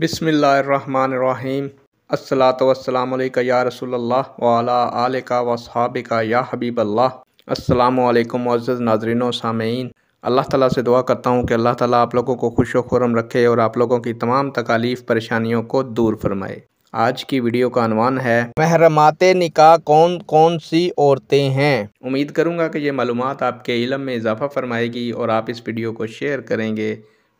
बिसमीम् असलातम या रसोल्ला वाला आल का वसाबिका का या हबीब अल्लाह असलकम मज़ नाजरीन सामीन अल्लाह ताला से दुआ करता हूँ कि अल्लाह ताला आप लोगों को खुश खुरम रखे और आप लोगों की तमाम तकालीफ़ परेशानियों को दूर फरमाए आज की वीडियो का अनवान है महरमात निका कौन कौन सी औरतें हैं उम्मीद करूँगा कि ये मालूम आपके इलम में इजाफा फरमाएगी और आप इस वीडियो को शेयर करेंगे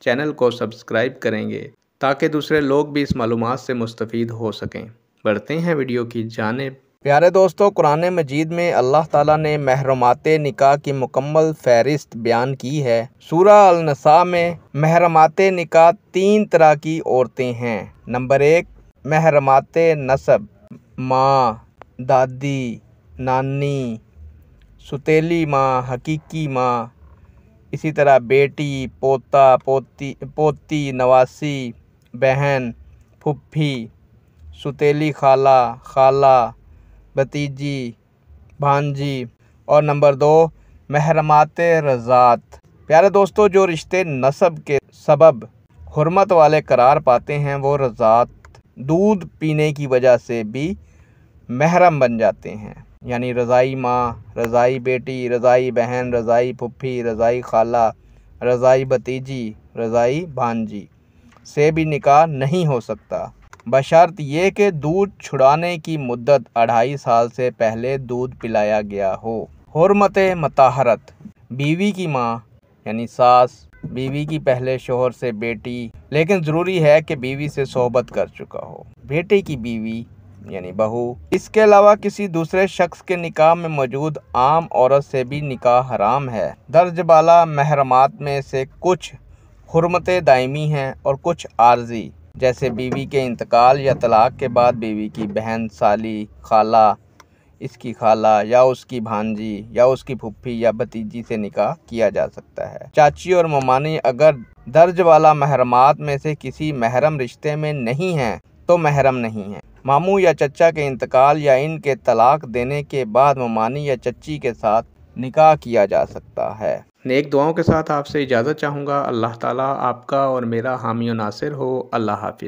चैनल को सब्सक्राइब करेंगे ताकि दूसरे लोग भी इस मालूम से मुस्तफ़ हो सकें बढ़ते हैं वीडियो की जानब प्यारे दोस्तों कुरान मजीद में अल्लाह ताला ने महरमात निकाह की मुकम्मल फहरिस्त बयान की है सूरा अलनसा में महरमात निकाह तीन तरह की औरतें हैं नंबर एक महरमात नसब माँ दादी नानी सुतीली माँ हकीकी माँ इसी तरह बेटी पोता पोती पोती नवासी बहन फुप्फी सुतीली खाला खाला भतीजी भांजी और नंबर दो महरमात रज़ात प्यारे दोस्तों जो रिश्ते नसब के सबब हरमत वाले करार पाते हैं वो रज़ात दूध पीने की वजह से भी महरम बन जाते हैं यानी रज़ाई माँ रज़ाई बेटी रज़ाई बहन रज़ाई पुफी रज़ाई खाला रज़ाई भतीजी रज़ाई भांजी से भी निकाह नहीं हो सकता बशर्त ये कि दूध छुड़ाने की मुद्दत अढ़ाई साल से पहले दूध पिलाया गया हो हरमत मताहरत बीवी की माँ यानी सास बीवी की पहले शोहर से बेटी लेकिन ज़रूरी है कि बीवी से सोहबत कर चुका हो बेटे की बीवी यानी बहू इसके अलावा किसी दूसरे शख्स के निकाह में मौजूद आम औरत से भी निकाह हराम है दर्ज बाला महरमात में से कुछ हरमत दायमी हैं और कुछ आर्जी जैसे बीवी के इंतकाल या तलाक के बाद बीवी की बहन साली खाला इसकी खाला या उसकी भांजी या उसकी फुप्फी या भतीजी से निकाह किया जा सकता है चाची और ममानी अगर दर्ज वाला महरमात में से किसी महरम रिश्ते में नहीं हैं तो महरम नहीं है मामू या चचा के इंतकाल या इनके तलाक देने के बाद ममानी या चची के साथ निकाह किया जा सकता है नेक दुआओं के साथ आपसे इजाज़त चाहूँगा अल्लाह ताला आपका और मेरा हामी नासिर हो अल्लाह हाफिज़